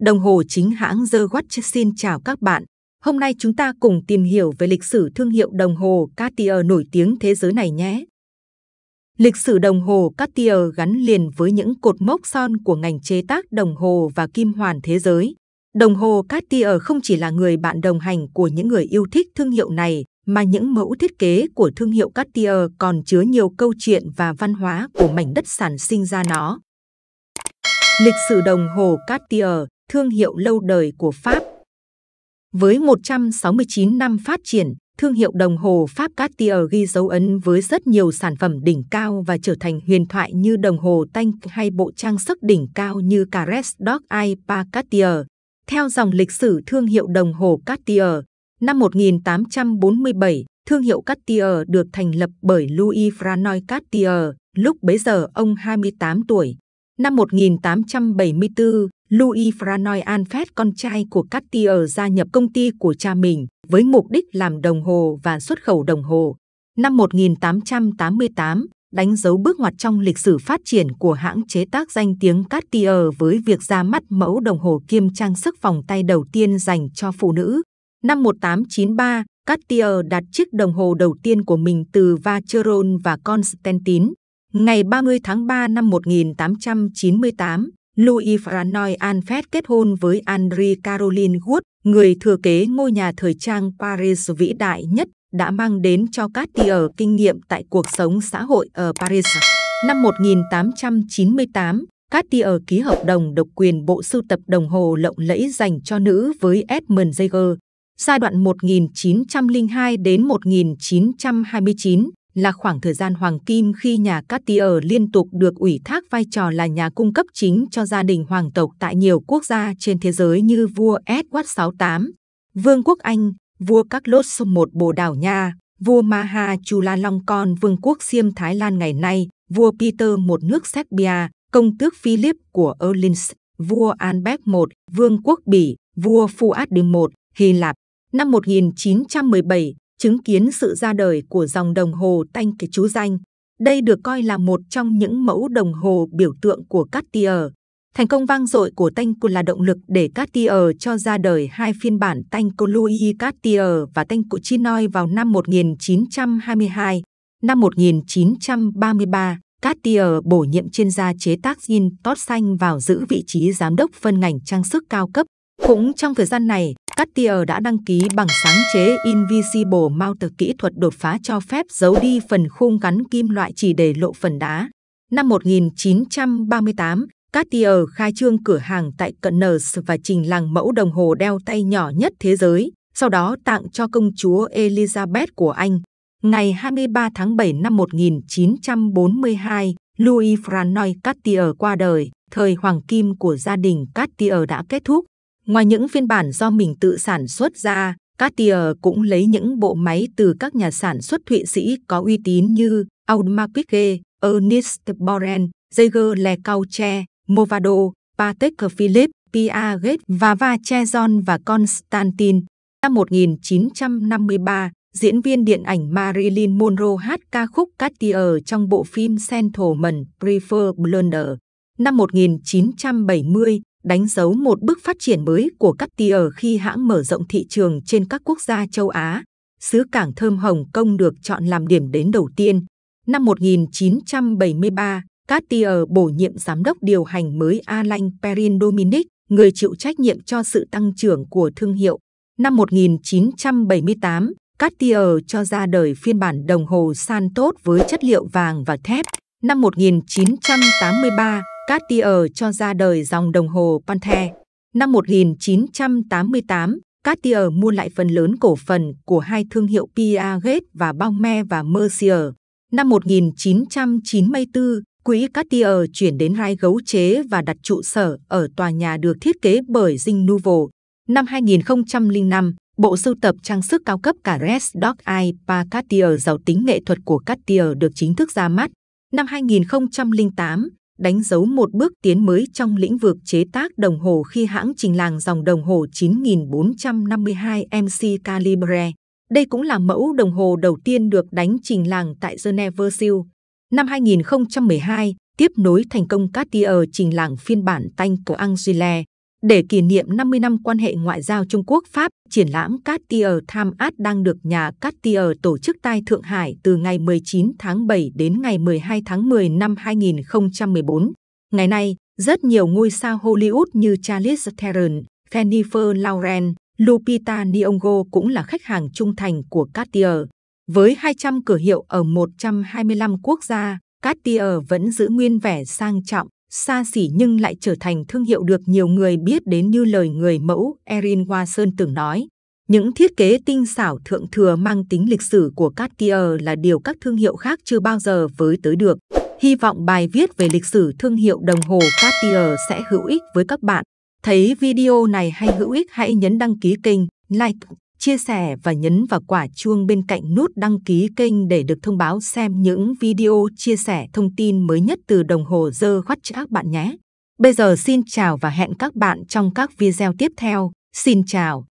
Đồng hồ chính hãng The Watch xin chào các bạn. Hôm nay chúng ta cùng tìm hiểu về lịch sử thương hiệu đồng hồ Cartier nổi tiếng thế giới này nhé. Lịch sử đồng hồ Cartier gắn liền với những cột mốc son của ngành chế tác đồng hồ và kim hoàn thế giới. Đồng hồ Cartier không chỉ là người bạn đồng hành của những người yêu thích thương hiệu này, mà những mẫu thiết kế của thương hiệu Cartier còn chứa nhiều câu chuyện và văn hóa của mảnh đất sản sinh ra nó. Lịch sử đồng hồ Cartier thương hiệu lâu đời của Pháp. Với 169 năm phát triển, thương hiệu đồng hồ Pháp Cartier ghi dấu ấn với rất nhiều sản phẩm đỉnh cao và trở thành huyền thoại như đồng hồ Tank hay bộ trang sức đỉnh cao như Caress Dog Ipa Cartier. Theo dòng lịch sử thương hiệu đồng hồ Cartier, năm 1847, thương hiệu Cartier được thành lập bởi Louis Franois Cartier, lúc bấy giờ ông 28 tuổi. Năm 1874, Louis Franoi Alfred con trai của Cartier gia nhập công ty của cha mình với mục đích làm đồng hồ và xuất khẩu đồng hồ. Năm 1888, đánh dấu bước ngoặt trong lịch sử phát triển của hãng chế tác danh tiếng Cartier với việc ra mắt mẫu đồng hồ kiêm trang sức vòng tay đầu tiên dành cho phụ nữ. Năm 1893, Cartier đặt chiếc đồng hồ đầu tiên của mình từ Vacheron và Constantin. Ngày 30 tháng 3 năm 1898, Louis Francois Alfred kết hôn với André Caroline Wood, người thừa kế ngôi nhà thời trang Paris vĩ đại nhất, đã mang đến cho Cartier kinh nghiệm tại cuộc sống xã hội ở Paris. Năm 1898, Cartier ký hợp đồng độc quyền bộ sưu tập đồng hồ lộng lẫy dành cho nữ với Edmond Jaeger. Giai đoạn 1902 đến 1929, là khoảng thời gian hoàng kim khi nhà Cartier liên tục được ủy thác vai trò là nhà cung cấp chính cho gia đình hoàng tộc tại nhiều quốc gia trên thế giới như vua Edward 68, Vương quốc Anh, vua Carlos I Bồ Đào Nha, vua Maha Chula Long Con Vương quốc Siêm Thái Lan ngày nay, vua Peter một nước Serbia, công tước Philip của Orleans, vua Albert I, Vương quốc Bỉ, vua Fuad I, Hy Lạp. Năm 1917, chứng kiến sự ra đời của dòng đồng hồ Tanh Kỳ Chú Danh. Đây được coi là một trong những mẫu đồng hồ biểu tượng của Cartier. Thành công vang dội của Tanh Cô là động lực để Cartier cho ra đời hai phiên bản Tanh Cô Louis Cartier và Tanh Cô Chinoi vào năm 1922. Năm 1933, Cartier bổ nhiệm chuyên gia chế tác jean tót xanh vào giữ vị trí giám đốc phân ngành trang sức cao cấp. Cũng trong thời gian này, Cartier đã đăng ký bằng sáng chế Invisible Mounter kỹ thuật đột phá cho phép giấu đi phần khung gắn kim loại chỉ để lộ phần đá. Năm 1938, Cartier khai trương cửa hàng tại cận Nurse và trình làng mẫu đồng hồ đeo tay nhỏ nhất thế giới, sau đó tặng cho công chúa Elizabeth của Anh. Ngày 23 tháng 7 năm 1942, Louis Francois Cartier qua đời, thời hoàng kim của gia đình Cartier đã kết thúc. Ngoài những phiên bản do mình tự sản xuất ra, Cartier cũng lấy những bộ máy từ các nhà sản xuất Thụy Sĩ có uy tín như Audemars Piguet, Ernest Borel, Jaeger LeCoultre, Movado, Patek Philippe, Piaget và Vacheron và Constantin. Năm 1953, diễn viên điện ảnh Marilyn Monroe hát ca khúc Cartier trong bộ phim Gentleman Prefer Blunder. Năm 1970, đánh dấu một bước phát triển mới của Cartier khi hãng mở rộng thị trường trên các quốc gia châu Á. Xứ cảng thơm Hồng Kông được chọn làm điểm đến đầu tiên. Năm 1973, Cartier bổ nhiệm giám đốc điều hành mới Alain Perrin Dominic, người chịu trách nhiệm cho sự tăng trưởng của thương hiệu. Năm 1978, Cartier cho ra đời phiên bản đồng hồ san tốt với chất liệu vàng và thép. Năm 1983, Cartier cho ra đời dòng đồng hồ Panthe. Năm 1988, Cartier mua lại phần lớn cổ phần của hai thương hiệu Piaget và Baume và Mercier. Năm 1994, quỹ Cartier chuyển đến hai gấu chế và đặt trụ sở ở tòa nhà được thiết kế bởi Dinh Nouveau. Năm 2005, bộ sưu tập trang sức cao cấp cả Res Dog Eye Pa Cartier giàu tính nghệ thuật của Cartier được chính thức ra mắt. Năm 2008, đánh dấu một bước tiến mới trong lĩnh vực chế tác đồng hồ khi hãng trình làng dòng đồng hồ 9452 MC Calibre. Đây cũng là mẫu đồng hồ đầu tiên được đánh trình làng tại Geneva Seal Năm 2012, tiếp nối thành công Cartier trình làng phiên bản tanh của Angele, để kỷ niệm 50 năm quan hệ ngoại giao Trung Quốc-Pháp, triển lãm Cartier Tham Art đang được nhà Cartier tổ chức tại Thượng Hải từ ngày 19 tháng 7 đến ngày 12 tháng 10 năm 2014. Ngày nay, rất nhiều ngôi sao Hollywood như Charlize Theron, Jennifer Lawrence, Lupita Nyong'o cũng là khách hàng trung thành của Cartier. Với 200 cửa hiệu ở 125 quốc gia, Cartier vẫn giữ nguyên vẻ sang trọng, xa xỉ nhưng lại trở thành thương hiệu được nhiều người biết đến như lời người mẫu Erin Watson từng nói. Những thiết kế tinh xảo thượng thừa mang tính lịch sử của Cartier là điều các thương hiệu khác chưa bao giờ với tới được. Hy vọng bài viết về lịch sử thương hiệu đồng hồ Cartier sẽ hữu ích với các bạn. Thấy video này hay hữu ích hãy nhấn đăng ký kênh, like chia sẻ và nhấn vào quả chuông bên cạnh nút đăng ký kênh để được thông báo xem những video chia sẻ thông tin mới nhất từ đồng hồ dơ khoát các bạn nhé. Bây giờ xin chào và hẹn các bạn trong các video tiếp theo. Xin chào!